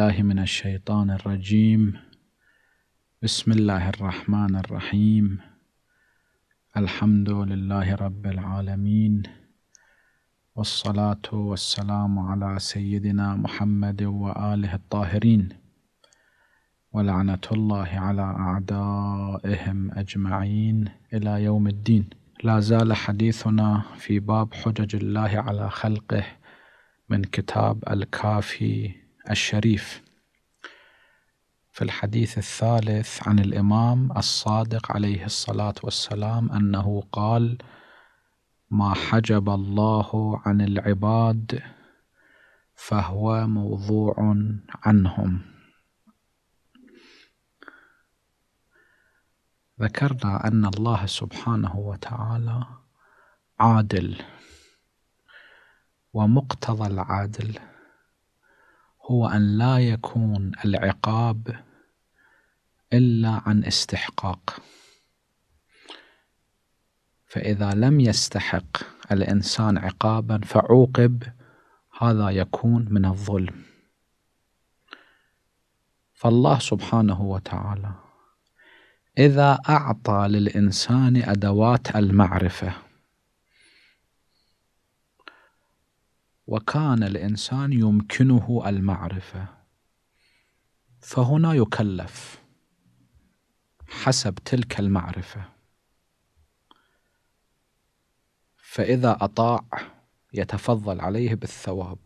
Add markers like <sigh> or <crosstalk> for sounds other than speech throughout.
بالله من الشيطان الرجيم بسم الله الرحمن الرحيم الحمد لله رب العالمين والصلاة والسلام على سيدنا محمد وآله الطاهرين ولعنة الله على أعدائهم أجمعين إلى يوم الدين لا زال حديثنا في باب حجج الله على خلقه من كتاب الكافي الشريف في الحديث الثالث عن الامام الصادق عليه الصلاه والسلام انه قال ما حجب الله عن العباد فهو موضوع عنهم ذكرنا ان الله سبحانه وتعالى عادل ومقتضى العدل هو أن لا يكون العقاب إلا عن استحقاق فإذا لم يستحق الإنسان عقابا فعوقب هذا يكون من الظلم فالله سبحانه وتعالى إذا أعطى للإنسان أدوات المعرفة وكان الإنسان يمكنه المعرفة فهنا يكلف حسب تلك المعرفة فإذا أطاع يتفضل عليه بالثواب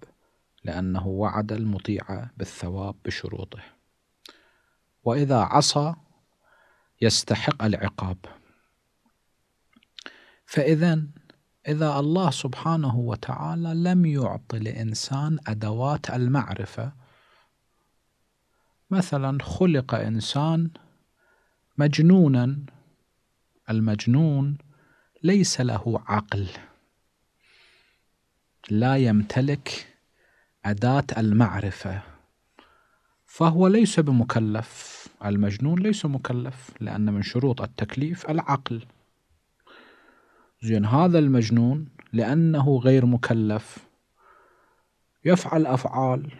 لأنه وعد المطيع بالثواب بشروطه وإذا عصى يستحق العقاب فإذا إذا الله سبحانه وتعالى لم يعطي لإنسان أدوات المعرفة مثلا خلق إنسان مجنونا المجنون ليس له عقل لا يمتلك أداة المعرفة فهو ليس بمكلف المجنون ليس مكلف لأن من شروط التكليف العقل زين هذا المجنون لأنه غير مكلف يفعل أفعال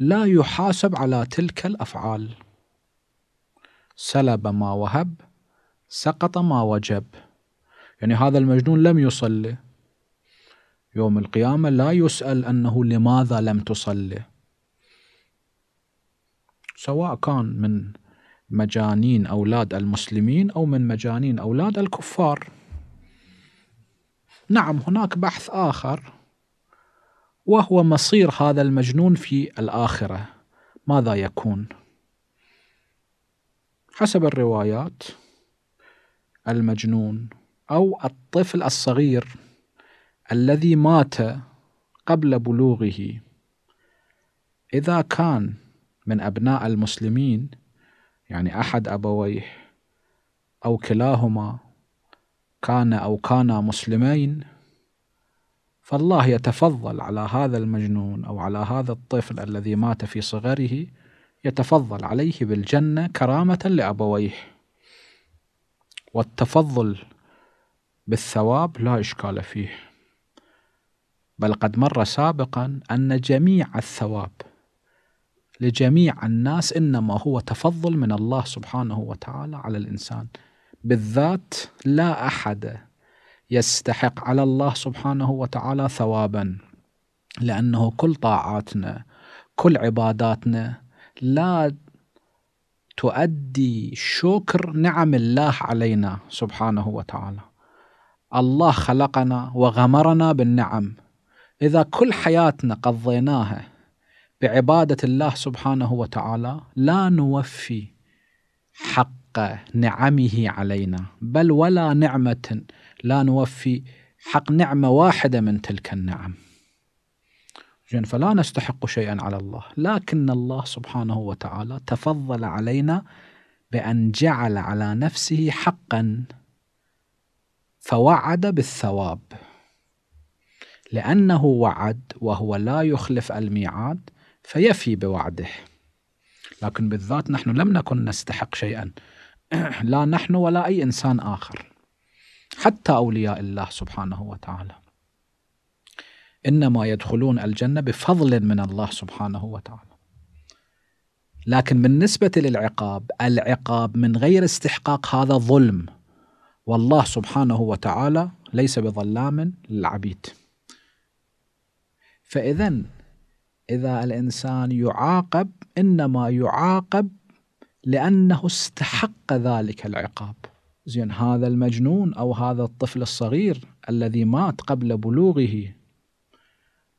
لا يحاسب على تلك الأفعال سلب ما وهب سقط ما وجب يعني هذا المجنون لم يصلي يوم القيامة لا يسأل أنه لماذا لم تصلي سواء كان من مجانين أولاد المسلمين أو من مجانين أولاد الكفار نعم هناك بحث آخر وهو مصير هذا المجنون في الآخرة ماذا يكون؟ حسب الروايات المجنون أو الطفل الصغير الذي مات قبل بلوغه إذا كان من أبناء المسلمين يعني أحد أبويه أو كلاهما كان أو كانا مسلمين فالله يتفضل على هذا المجنون أو على هذا الطفل الذي مات في صغره يتفضل عليه بالجنة كرامة لأبويه والتفضل بالثواب لا إشكال فيه بل قد مر سابقا أن جميع الثواب لجميع الناس انما هو تفضل من الله سبحانه وتعالى على الانسان بالذات لا احد يستحق على الله سبحانه وتعالى ثوابا لانه كل طاعاتنا كل عباداتنا لا تؤدي شكر نعم الله علينا سبحانه وتعالى الله خلقنا وغمرنا بالنعم اذا كل حياتنا قضيناها بعباده الله سبحانه وتعالى لا نوفي حق نعمه علينا بل ولا نعمه لا نوفي حق نعمه واحده من تلك النعم. فلا نستحق شيئا على الله، لكن الله سبحانه وتعالى تفضل علينا بان جعل على نفسه حقا فوعد بالثواب. لانه وعد وهو لا يخلف الميعاد فيفي بوعده لكن بالذات نحن لم نكن نستحق شيئا <clears throat> لا نحن ولا أي إنسان آخر حتى أولياء الله سبحانه وتعالى إنما يدخلون الجنة بفضل من الله سبحانه وتعالى لكن بالنسبة للعقاب العقاب من غير استحقاق هذا ظلم والله سبحانه وتعالى ليس بظلام للعبيد فإذا اذا الانسان يعاقب انما يعاقب لانه استحق ذلك العقاب زين هذا المجنون او هذا الطفل الصغير الذي مات قبل بلوغه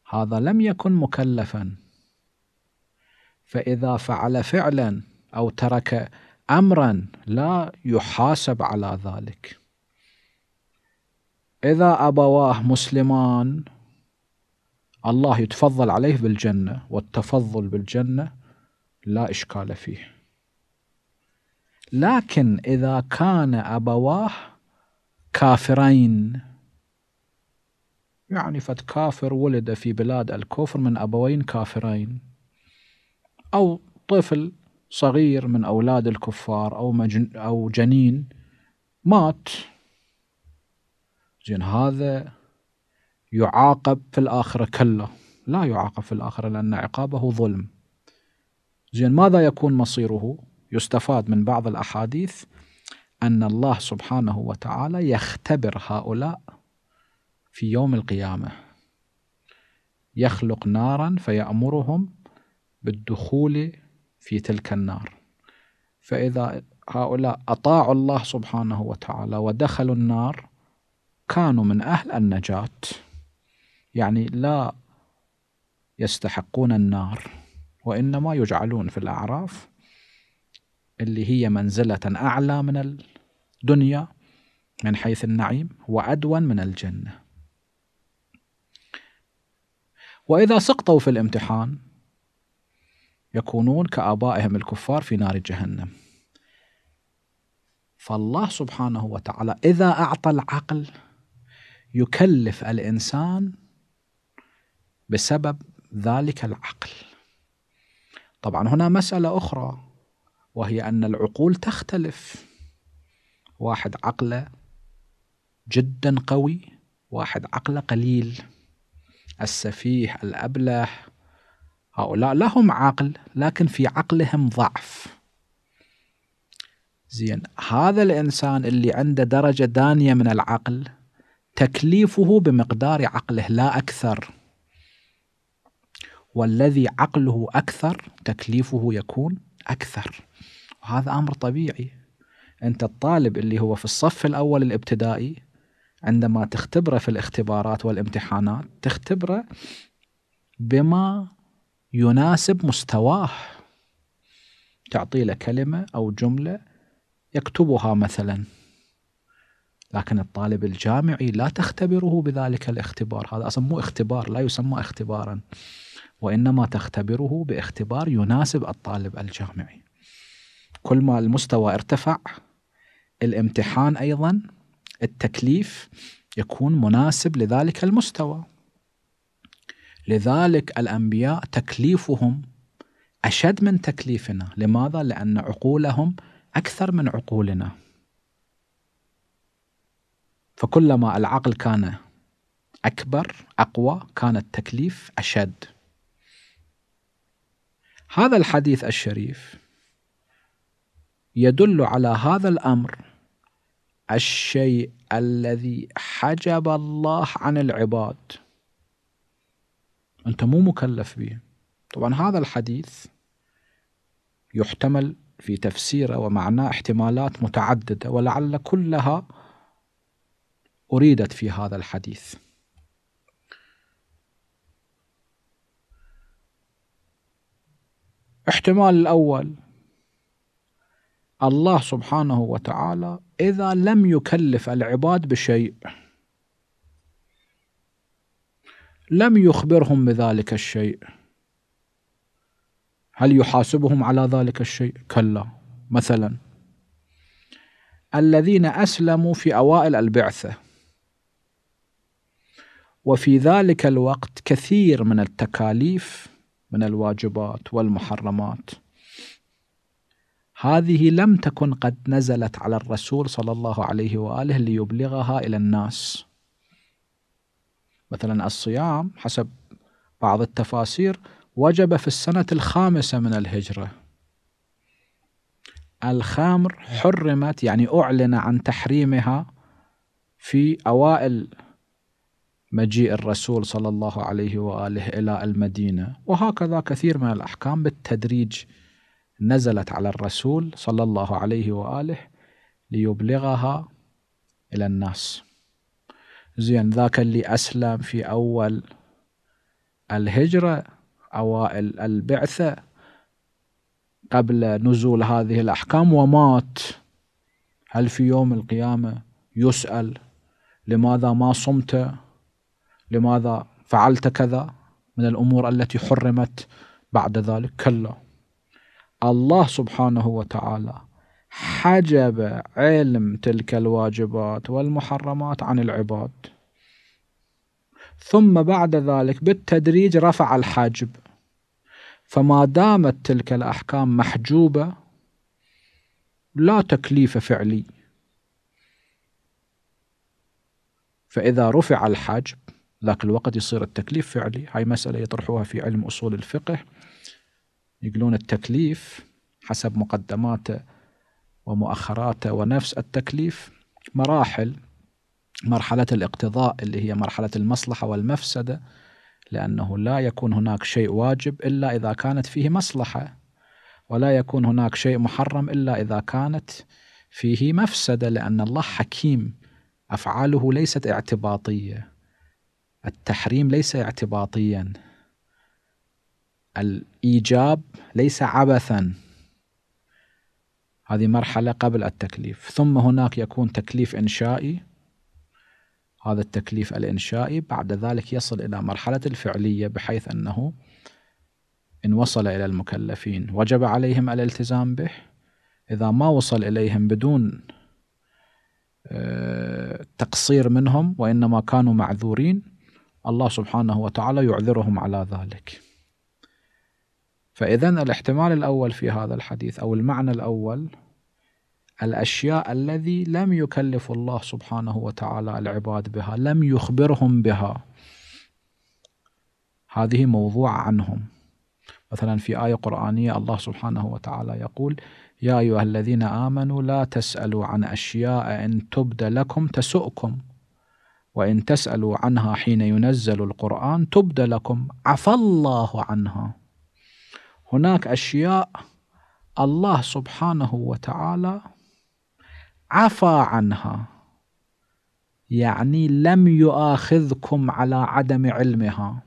هذا لم يكن مكلفا فاذا فعل فعلا او ترك امرا لا يحاسب على ذلك اذا ابواه مسلمان الله يتفضل عليه بالجنة والتفضل بالجنة لا إشكال فيه لكن إذا كان أبواه كافرين يعني فد كافر ولد في بلاد الكفر من أبوين كافرين أو طفل صغير من أولاد الكفار أو, مجن أو جنين مات زين هذا يعاقب في الآخرة كلا لا يعاقب في الآخرة لأن عقابه ظلم زين ماذا يكون مصيره يستفاد من بعض الأحاديث أن الله سبحانه وتعالى يختبر هؤلاء في يوم القيامة يخلق نارا فيأمرهم بالدخول في تلك النار فإذا هؤلاء أطاعوا الله سبحانه وتعالى ودخلوا النار كانوا من أهل النجاة يعني لا يستحقون النار وإنما يجعلون في الأعراف اللي هي منزلة أعلى من الدنيا من حيث النعيم وعدوا من الجنة وإذا سقطوا في الامتحان يكونون كآبائهم الكفار في نار جهنم فالله سبحانه وتعالى إذا أعطى العقل يكلف الإنسان بسبب ذلك العقل طبعا هنا مساله اخرى وهي ان العقول تختلف واحد عقله جدا قوي واحد عقله قليل السفيه الابله هؤلاء لهم عقل لكن في عقلهم ضعف زين هذا الانسان اللي عنده درجه دانيه من العقل تكليفه بمقدار عقله لا اكثر والذي عقله أكثر تكليفه يكون أكثر وهذا أمر طبيعي أنت الطالب اللي هو في الصف الأول الابتدائي عندما تختبره في الاختبارات والامتحانات تختبره بما يناسب مستواه تعطي له كلمة أو جملة يكتبها مثلا لكن الطالب الجامعي لا تختبره بذلك الاختبار هذا أصلا مو اختبار لا يسمى اختبارا وإنما تختبره باختبار يناسب الطالب الجامعي كل ما المستوى ارتفع الامتحان أيضا التكليف يكون مناسب لذلك المستوى لذلك الأنبياء تكليفهم أشد من تكليفنا لماذا؟ لأن عقولهم أكثر من عقولنا فكلما العقل كان أكبر أقوى كان التكليف أشد هذا الحديث الشريف يدل على هذا الامر الشيء الذي حجب الله عن العباد انت مو مكلف به طبعا هذا الحديث يحتمل في تفسيره ومعناه احتمالات متعدده ولعل كلها اريدت في هذا الحديث احتمال الأول الله سبحانه وتعالى إذا لم يكلف العباد بشيء لم يخبرهم بذلك الشيء هل يحاسبهم على ذلك الشيء؟ كلا مثلا الذين أسلموا في أوائل البعثة وفي ذلك الوقت كثير من التكاليف من الواجبات والمحرمات هذه لم تكن قد نزلت على الرسول صلى الله عليه واله ليبلغها الى الناس مثلا الصيام حسب بعض التفاسير وجب في السنه الخامسه من الهجره الخمر حرمت يعني اعلن عن تحريمها في اوائل مجيء الرسول صلى الله عليه واله الى المدينه وهكذا كثير من الاحكام بالتدريج نزلت على الرسول صلى الله عليه واله ليبلغها الى الناس. زين ذاك اللي اسلم في اول الهجره اوائل البعثه قبل نزول هذه الاحكام ومات هل في يوم القيامه يسال لماذا ما صمت لماذا فعلت كذا من الأمور التي حرمت بعد ذلك كلا الله سبحانه وتعالى حجب علم تلك الواجبات والمحرمات عن العباد ثم بعد ذلك بالتدريج رفع الحجب فما دامت تلك الأحكام محجوبة لا تكليف فعلي فإذا رفع الحجب ذاك الوقت يصير التكليف فعلي هاي مسألة يطرحوها في علم أصول الفقه يقولون التكليف حسب مقدماته ومؤخراته ونفس التكليف مراحل مرحلة الاقتضاء اللي هي مرحلة المصلحة والمفسدة لأنه لا يكون هناك شيء واجب إلا إذا كانت فيه مصلحة ولا يكون هناك شيء محرم إلا إذا كانت فيه مفسدة لأن الله حكيم أفعاله ليست اعتباطية التحريم ليس اعتباطيا الايجاب ليس عبثا هذه مرحله قبل التكليف ثم هناك يكون تكليف انشائي هذا التكليف الانشائي بعد ذلك يصل الى مرحله الفعليه بحيث انه ان وصل الى المكلفين وجب عليهم الالتزام به اذا ما وصل اليهم بدون آه، تقصير منهم وانما كانوا معذورين الله سبحانه وتعالى يعذرهم على ذلك فإذا الاحتمال الأول في هذا الحديث أو المعنى الأول الأشياء الذي لم يكلف الله سبحانه وتعالى العباد بها لم يخبرهم بها هذه موضوعة عنهم مثلا في آية قرآنية الله سبحانه وتعالى يقول يا أيها الذين آمنوا لا تسألوا عن أشياء إن تبد لكم تسؤكم وإن تسألوا عنها حين ينزل القرآن تبدى لكم عفى الله عنها هناك أشياء الله سبحانه وتعالى عفى عنها يعني لم يؤاخذكم على عدم علمها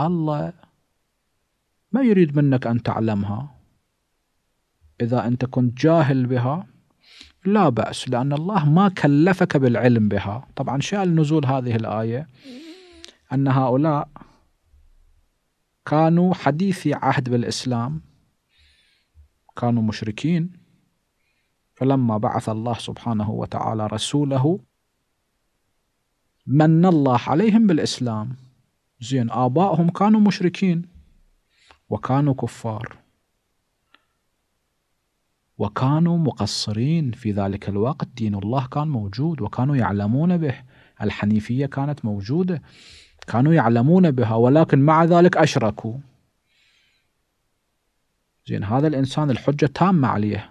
الله ما يريد منك أن تعلمها إذا أنت كنت جاهل بها لا بأس لأن الله ما كلفك بالعلم بها طبعا شأن نزول هذه الآية أن هؤلاء كانوا حديثي عهد بالإسلام كانوا مشركين فلما بعث الله سبحانه وتعالى رسوله من الله عليهم بالإسلام زين آبائهم كانوا مشركين وكانوا كفار وكانوا مقصرين في ذلك الوقت دين الله كان موجود وكانوا يعلمون به الحنيفية كانت موجودة كانوا يعلمون بها ولكن مع ذلك أشركوا زين هذا الإنسان الحجة تامة عليه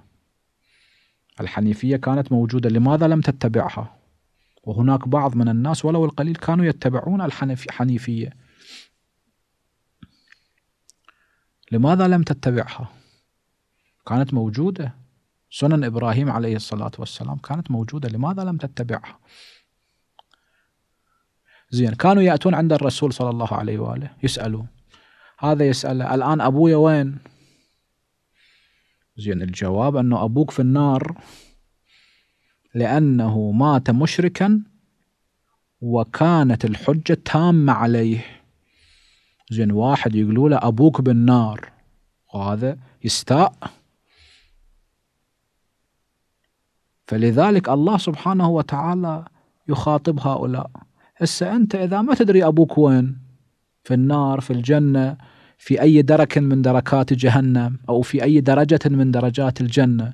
الحنيفية كانت موجودة لماذا لم تتبعها وهناك بعض من الناس ولو القليل كانوا يتبعون الحنيفية لماذا لم تتبعها كانت موجودة سنن إبراهيم عليه الصلاة والسلام كانت موجودة لماذا لم تتبعها زين كانوا يأتون عند الرسول صلى الله عليه وآله يسألوا هذا يسأل الآن أبويا وين زين الجواب أنه أبوك في النار لأنه مات مشركا وكانت الحجة تامة عليه زين واحد يقولوا له أبوك بالنار وهذا يستاء فلذلك الله سبحانه وتعالى يخاطب هؤلاء هسه أنت إذا ما تدري أبوك وين في النار في الجنة في أي درك من دركات جهنم أو في أي درجة من درجات الجنة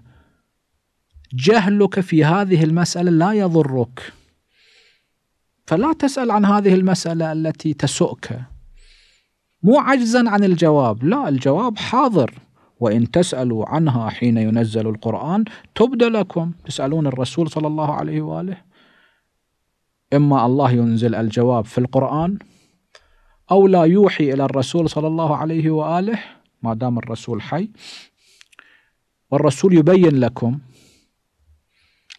جهلك في هذه المسألة لا يضرك فلا تسأل عن هذه المسألة التي تسؤك مو عجزا عن الجواب لا الجواب حاضر وإن تسألوا عنها حين ينزل القرآن تبدى لكم تسألون الرسول صلى الله عليه وآله إما الله ينزل الجواب في القرآن أو لا يوحي إلى الرسول صلى الله عليه وآله ما دام الرسول حي والرسول يبين لكم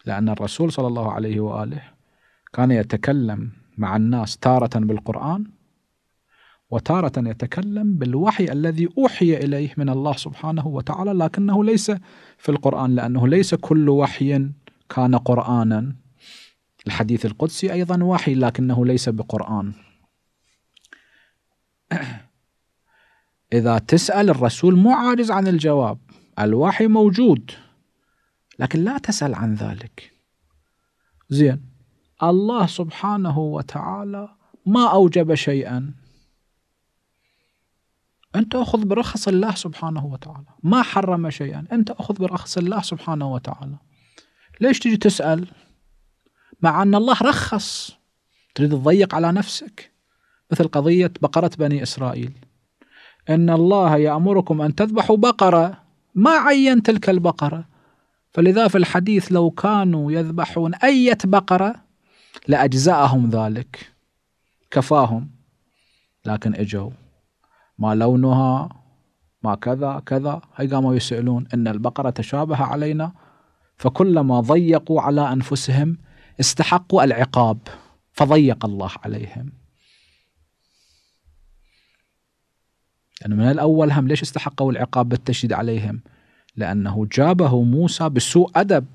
لأن الرسول صلى الله عليه وآله كان يتكلم مع الناس تارة بالقرآن وتارة يتكلم بالوحي الذي أوحي إليه من الله سبحانه وتعالى لكنه ليس في القرآن لأنه ليس كل وحي كان قرآنا الحديث القدسي أيضا وحي لكنه ليس بقرآن <clears throat> إذا تسأل الرسول مو عاجز عن الجواب الوحي موجود لكن لا تسأل عن ذلك زين الله سبحانه وتعالى ما أوجب شيئا أنت أخذ برخص الله سبحانه وتعالى ما حرم شيئا أنت أخذ برخص الله سبحانه وتعالى ليش تجي تسأل مع أن الله رخص تريد تضيق على نفسك مثل قضية بقرة بني إسرائيل إن الله يأمركم أن تذبحوا بقرة ما عين تلك البقرة فلذا في الحديث لو كانوا يذبحون أية بقرة لأجزاءهم ذلك كفاهم لكن اجوا ما لونها ما كذا كذا هي قاموا يسألون إن البقرة تشابه علينا فكلما ضيقوا على أنفسهم استحقوا العقاب فضيق الله عليهم لأنه يعني من الأول هم ليش استحقوا العقاب بالتشديد عليهم لأنه جابه موسى بسوء أدب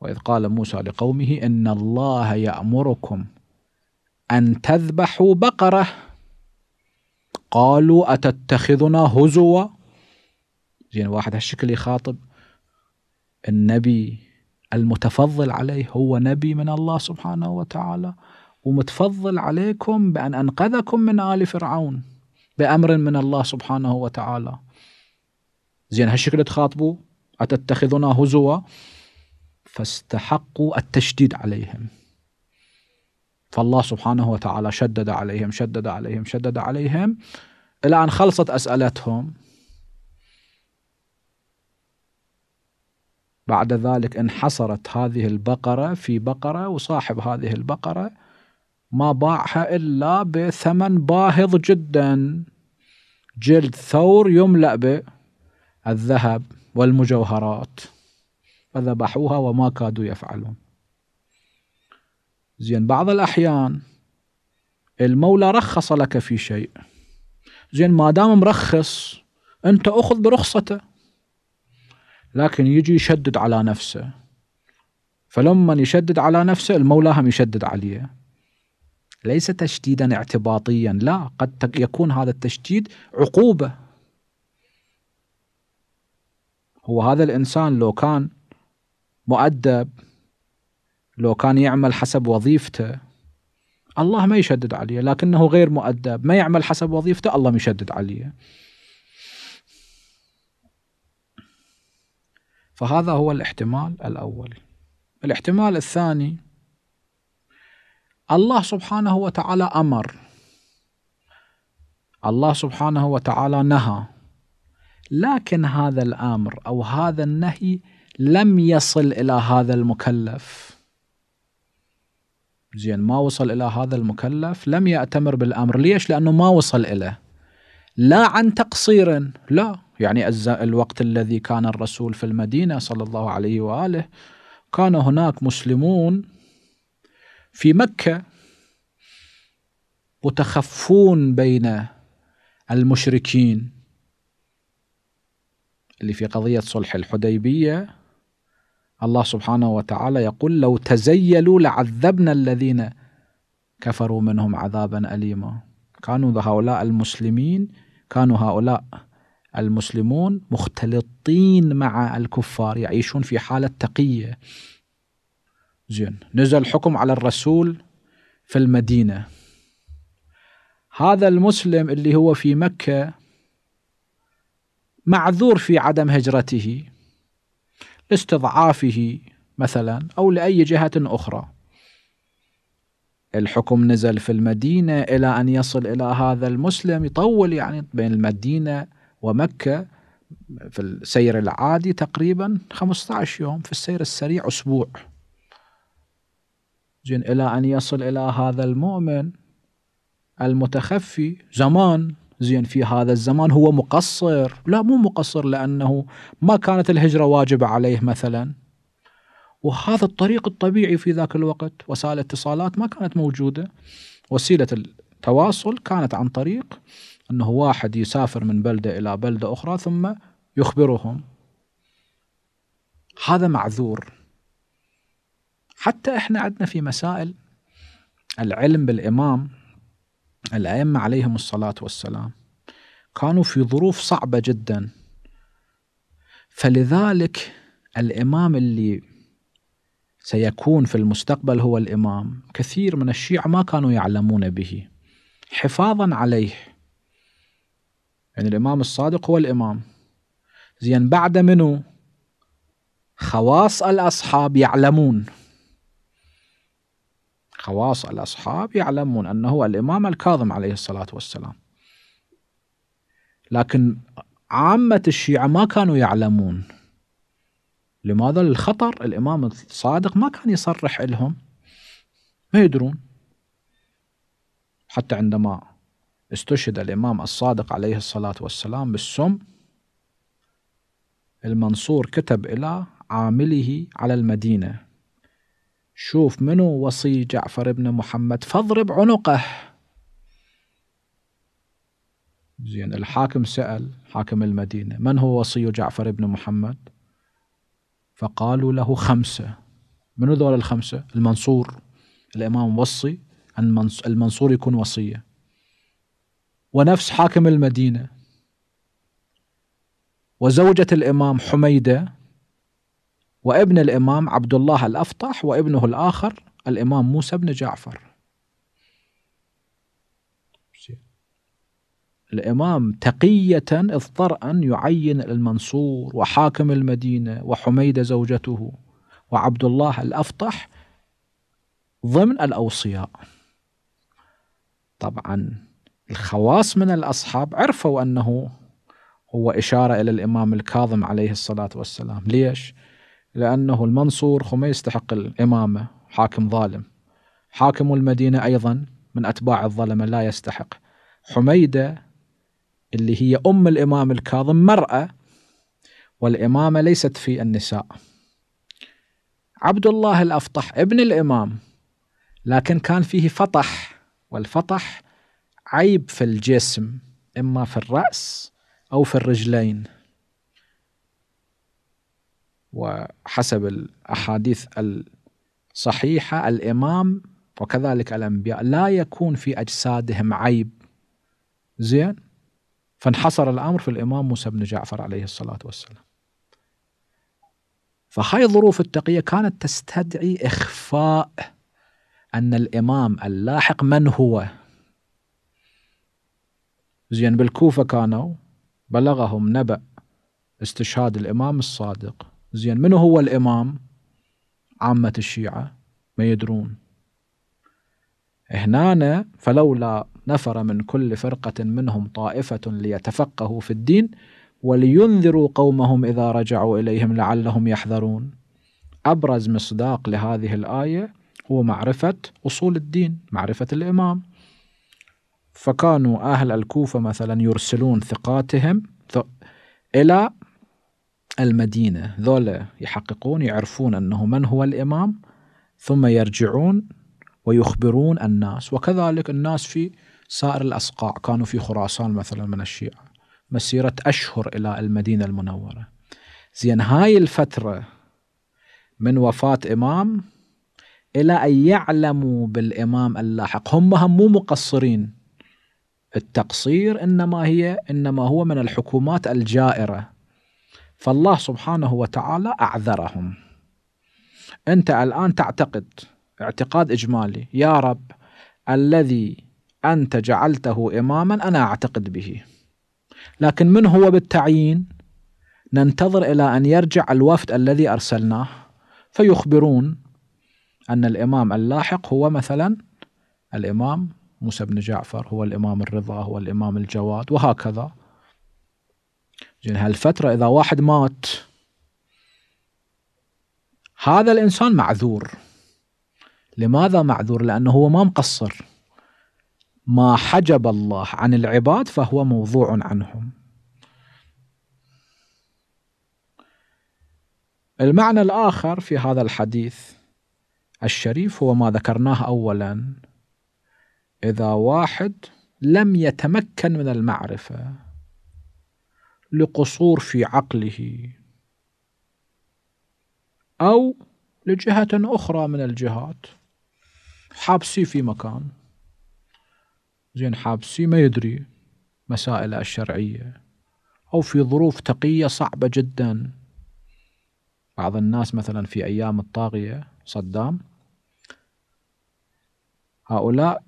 وإذ قال موسى لقومه إن الله يأمركم ان تذبحوا بقره قالوا اتتخذنا هزوا زين واحد هالشكل يخاطب النبي المتفضل عليه هو نبي من الله سبحانه وتعالى ومتفضل عليكم بأن أنقذكم من آل فرعون بأمر من الله سبحانه وتعالى زين هالشكل تخاطبوا أتتخذنا هزوا فاستحقوا التشديد عليهم فالله سبحانه وتعالى شدد عليهم شدد عليهم شدد عليهم إلى أن خلصت أسئلتهم بعد ذلك انحصرت هذه البقرة في بقرة وصاحب هذه البقرة ما باعها إلا بثمن باهظ جدا جلد ثور يملأ بالذهب والمجوهرات فذبحوها وما كادوا يفعلون زين بعض الأحيان المولى رخص لك في شيء زين ما دام مرخص أنت أخذ برخصته لكن يجي يشدد على نفسه فلما يشدد على نفسه المولى هم يشدد عليه ليس تشديدا اعتباطيا لا قد يكون هذا التشديد عقوبة هو هذا الإنسان لو كان مؤدب لو كان يعمل حسب وظيفته الله ما يشدد عليه لكنه غير مؤدب ما يعمل حسب وظيفته الله يشدد عليه فهذا هو الاحتمال الأول الاحتمال الثاني الله سبحانه وتعالى أمر الله سبحانه وتعالى نهى لكن هذا الامر او هذا النهي لم يصل الى هذا المكلف زين ما وصل الى هذا المكلف لم ياتمر بالامر ليش لانه ما وصل اليه لا عن تقصير لا يعني الوقت الذي كان الرسول في المدينه صلى الله عليه واله كان هناك مسلمون في مكه متخفون بين المشركين اللي في قضيه صلح الحديبيه الله سبحانه وتعالى يقول لو تزيلوا لعذبنا الذين كفروا منهم عذابا أليما كانوا هؤلاء المسلمين كانوا هؤلاء المسلمون مختلطين مع الكفار يعيشون في حالة تقية زين نزل حكم على الرسول في المدينة هذا المسلم اللي هو في مكة معذور في عدم هجرته استضعافه مثلا أو لأي جهة أخرى الحكم نزل في المدينة إلى أن يصل إلى هذا المسلم يطول يعني بين المدينة ومكة في السير العادي تقريبا 15 يوم في السير السريع أسبوع زين إلى أن يصل إلى هذا المؤمن المتخفي زمان زين في هذا الزمان هو مقصر لا مو مقصر لأنه ما كانت الهجرة واجبة عليه مثلا وهذا الطريق الطبيعي في ذاك الوقت وسائل الاتصالات ما كانت موجودة وسيلة التواصل كانت عن طريق أنه واحد يسافر من بلدة إلى بلدة أخرى ثم يخبرهم هذا معذور حتى احنا عندنا في مسائل العلم بالامام الأئمة عليهم الصلاة والسلام كانوا في ظروف صعبة جدا فلذلك الإمام اللي سيكون في المستقبل هو الإمام كثير من الشيعة ما كانوا يعلمون به حفاظا عليه يعني الإمام الصادق هو الإمام زين بعد منه خواص الأصحاب يعلمون خواص الأصحاب يعلمون أنه الإمام الكاظم عليه الصلاة والسلام لكن عامة الشيعة ما كانوا يعلمون لماذا الخطر الإمام الصادق ما كان يصرح لهم ما يدرون حتى عندما استشهد الإمام الصادق عليه الصلاة والسلام بالسم المنصور كتب إلى عامله على المدينة شوف منو وصي جعفر بن محمد فاضرب عنقه زين الحاكم سأل حاكم المدينة من هو وصي جعفر بن محمد فقالوا له خمسة منو ذول الخمسة المنصور الإمام وصي المنصور يكون وصية ونفس حاكم المدينة وزوجة الإمام حميدة وابن الإمام عبد الله الأفطح وابنه الآخر الإمام موسى بن جعفر الإمام تقية اضطر أن يعين المنصور وحاكم المدينة وحميدة زوجته وعبد الله الأفطح ضمن الأوصياء طبعا الخواص من الأصحاب عرفوا أنه هو إشارة إلى الإمام الكاظم عليه الصلاة والسلام ليش؟ لأنه المنصور هو ما يستحق الإمامة حاكم ظالم حاكم المدينة أيضا من أتباع الظلمة لا يستحق حميدة اللي هي أم الإمام الكاظم مرأة والإمامة ليست في النساء عبد الله الأفطح ابن الإمام لكن كان فيه فطح والفطح عيب في الجسم إما في الرأس أو في الرجلين وحسب الأحاديث الصحيحة الإمام وكذلك الأنبياء لا يكون في أجسادهم عيب زين فانحصر الأمر في الإمام موسى بن جعفر عليه الصلاة والسلام فهاي ظروف التقية كانت تستدعي إخفاء أن الإمام اللاحق من هو زين بالكوفة كانوا بلغهم نبأ استشهاد الإمام الصادق زين منو هو الإمام عامة الشيعة ما يدرون هنا فلولا نفر من كل فرقة منهم طائفة ليتفقهوا في الدين ولينذروا قومهم إذا رجعوا إليهم لعلهم يحذرون أبرز مصداق لهذه الآية هو معرفة أصول الدين معرفة الإمام فكانوا أهل الكوفة مثلا يرسلون ثقاتهم إلى المدينة ذولا يحققون يعرفون أنه من هو الإمام ثم يرجعون ويخبرون الناس وكذلك الناس في سائر الأصقاع كانوا في خراسان مثلا من الشيعة مسيرة أشهر إلى المدينة المنورة زين هاي الفترة من وفاة إمام إلى أن يعلموا بالإمام اللاحق هم هم مو مقصرين التقصير إنما هي إنما هو من الحكومات الجائرة فالله سبحانه وتعالى أعذرهم أنت الآن تعتقد اعتقاد إجمالي يا رب الذي أنت جعلته إماما أنا أعتقد به لكن من هو بالتعيين ننتظر إلى أن يرجع الوفد الذي أرسلناه فيخبرون أن الإمام اللاحق هو مثلا الإمام موسى بن جعفر هو الإمام الرضا هو الإمام الجواد وهكذا زين هالفترة إذا واحد مات هذا الإنسان معذور لماذا معذور؟ لأنه هو ما مقصر ما حجب الله عن العباد فهو موضوع عنهم المعنى الآخر في هذا الحديث الشريف هو ما ذكرناه أولا إذا واحد لم يتمكن من المعرفة لقصور في عقله أو لجهة أخرى من الجهات حابسي في مكان زين حابسي ما يدري مسائل الشرعية أو في ظروف تقية صعبة جدا بعض الناس مثلا في أيام الطاغية صدام هؤلاء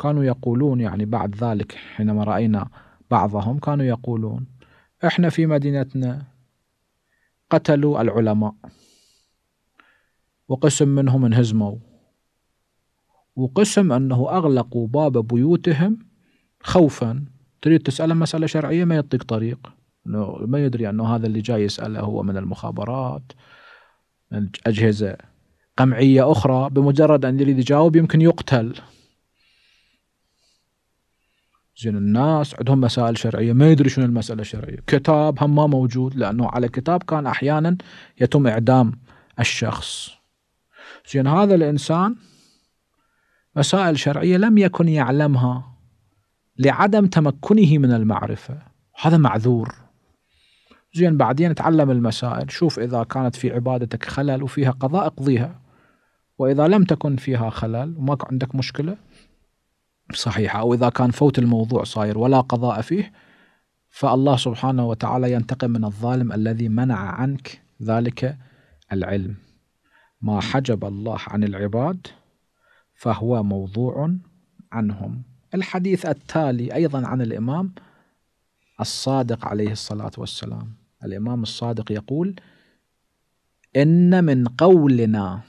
كانوا يقولون يعني بعد ذلك حينما رأينا بعضهم كانوا يقولون احنا في مدينتنا قتلوا العلماء وقسم منهم انهزموا وقسم انه اغلقوا باب بيوتهم خوفا تريد تساله مساله شرعيه ما يعطيك طريق ما يدري انه هذا اللي جاي يساله هو من المخابرات من اجهزه قمعيه اخرى بمجرد ان يريد يجاوب يمكن يقتل زين الناس عندهم مسائل شرعيه ما يدري شنو المساله الشرعيه كتاب هم ما موجود لانه على كتاب كان احيانا يتم اعدام الشخص زين هذا الانسان مسائل شرعيه لم يكن يعلمها لعدم تمكنه من المعرفه هذا معذور زين بعدين تعلم المسائل شوف اذا كانت في عبادتك خلل وفيها قضاء اقضيها واذا لم تكن فيها خلل وما عندك مشكله صحيحة أو إذا كان فوت الموضوع صاير ولا قضاء فيه فالله سبحانه وتعالى ينتقم من الظالم الذي منع عنك ذلك العلم ما حجب الله عن العباد فهو موضوع عنهم الحديث التالي أيضا عن الإمام الصادق عليه الصلاة والسلام الإمام الصادق يقول إن من قولنا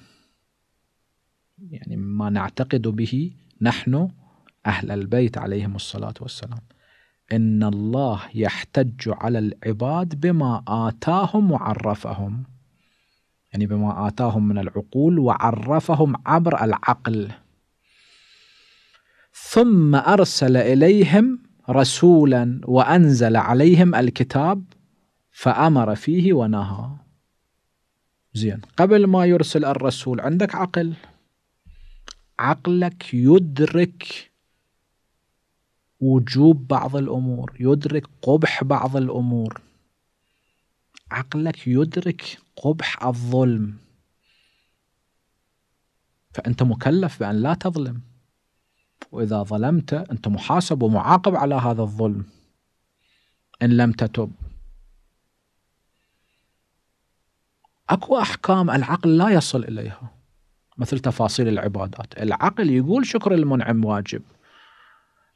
يعني ما نعتقد به نحن أهل البيت عليهم الصلاة والسلام إن الله يحتج على العباد بما آتاهم وعرفهم يعني بما آتاهم من العقول وعرفهم عبر العقل ثم أرسل إليهم رسولا وأنزل عليهم الكتاب فأمر فيه ونهى زين قبل ما يرسل الرسول عندك عقل عقلك يدرك وجوب بعض الأمور يدرك قبح بعض الأمور عقلك يدرك قبح الظلم فأنت مكلف بأن لا تظلم وإذا ظلمت أنت محاسب ومعاقب على هذا الظلم إن لم تتب اكو احكام العقل لا يصل اليها مثل تفاصيل العبادات، العقل يقول شكر المنعم واجب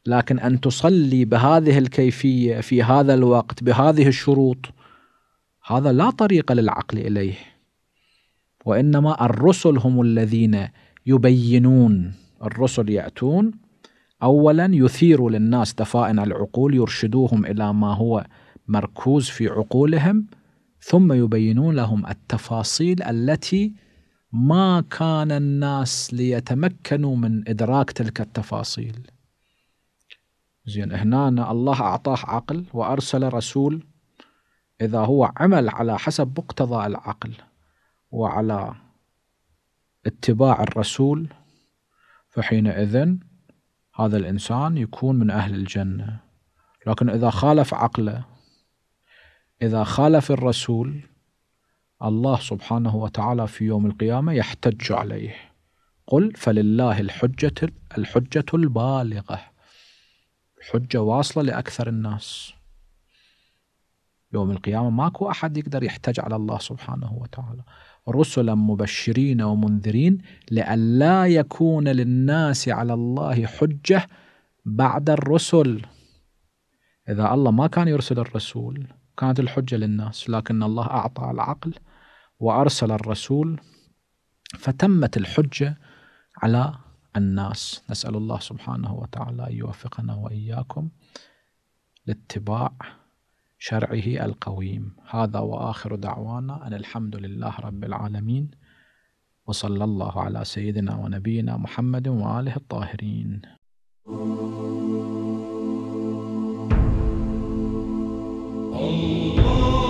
لكن ان تصلي بهذه الكيفيه في هذا الوقت بهذه الشروط هذا لا طريق للعقل اليه وانما الرسل هم الذين يبينون الرسل ياتون اولا يثير للناس دفائن العقول يرشدوهم الى ما هو مركوز في عقولهم ثم يبينون لهم التفاصيل التي ما كان الناس ليتمكنوا من ادراك تلك التفاصيل زين هنا الله أعطاه عقل وأرسل رسول إذا هو عمل على حسب مقتضى العقل وعلى اتباع الرسول فحينئذ هذا الإنسان يكون من أهل الجنة لكن إذا خالف عقله إذا خالف الرسول الله سبحانه وتعالى في يوم القيامة يحتج عليه قل فلله الحجة الحجة البالغة حجة واصلة لأكثر الناس يوم القيامة ماكو أحد يقدر يحتج على الله سبحانه وتعالى رسلا مبشرين ومنذرين لئلا يكون للناس على الله حجة بعد الرسل إذا الله ما كان يرسل الرسول كانت الحجة للناس لكن الله أعطى العقل وأرسل الرسول فتمت الحجة على الناس نسأل الله سبحانه وتعالى أن يوفقنا وإياكم لاتباع شرعه القويم هذا وآخر دعوانا أن الحمد لله رب العالمين وصلى الله على سيدنا ونبينا محمد وآله الطاهرين الله